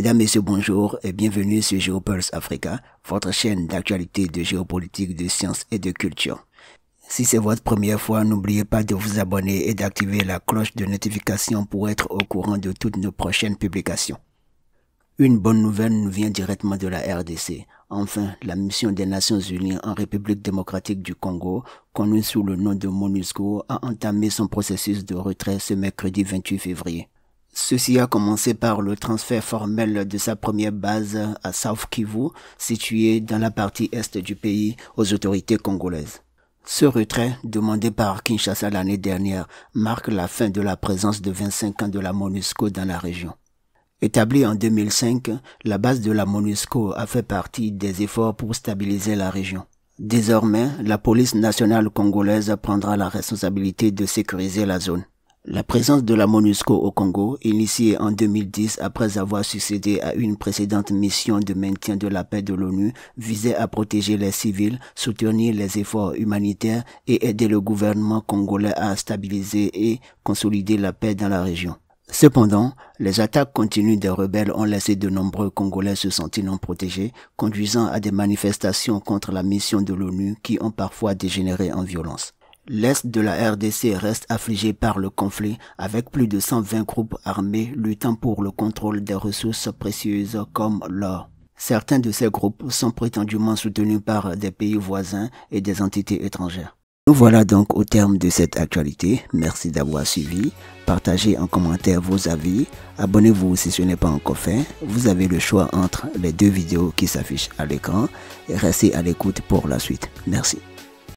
Mesdames, et Messieurs, bonjour et bienvenue sur GeoPulse Africa, votre chaîne d'actualité de géopolitique, de sciences et de culture. Si c'est votre première fois, n'oubliez pas de vous abonner et d'activer la cloche de notification pour être au courant de toutes nos prochaines publications. Une bonne nouvelle nous vient directement de la RDC. Enfin, la mission des Nations Unies en République démocratique du Congo, connue sous le nom de MONUSCO, a entamé son processus de retrait ce mercredi 28 février. Ceci a commencé par le transfert formel de sa première base à South Kivu, située dans la partie est du pays, aux autorités congolaises. Ce retrait, demandé par Kinshasa l'année dernière, marque la fin de la présence de 25 ans de la MONUSCO dans la région. Établie en 2005, la base de la MONUSCO a fait partie des efforts pour stabiliser la région. Désormais, la police nationale congolaise prendra la responsabilité de sécuriser la zone. La présence de la MONUSCO au Congo, initiée en 2010 après avoir succédé à une précédente mission de maintien de la paix de l'ONU, visait à protéger les civils, soutenir les efforts humanitaires et aider le gouvernement congolais à stabiliser et consolider la paix dans la région. Cependant, les attaques continues des rebelles ont laissé de nombreux Congolais se sentir non protégés, conduisant à des manifestations contre la mission de l'ONU qui ont parfois dégénéré en violence. L'Est de la RDC reste affligé par le conflit, avec plus de 120 groupes armés luttant pour le contrôle des ressources précieuses comme l'or. Certains de ces groupes sont prétendument soutenus par des pays voisins et des entités étrangères. Nous voilà donc au terme de cette actualité. Merci d'avoir suivi. Partagez en commentaire vos avis. Abonnez-vous si ce n'est pas encore fait. Vous avez le choix entre les deux vidéos qui s'affichent à l'écran. Restez à l'écoute pour la suite. Merci.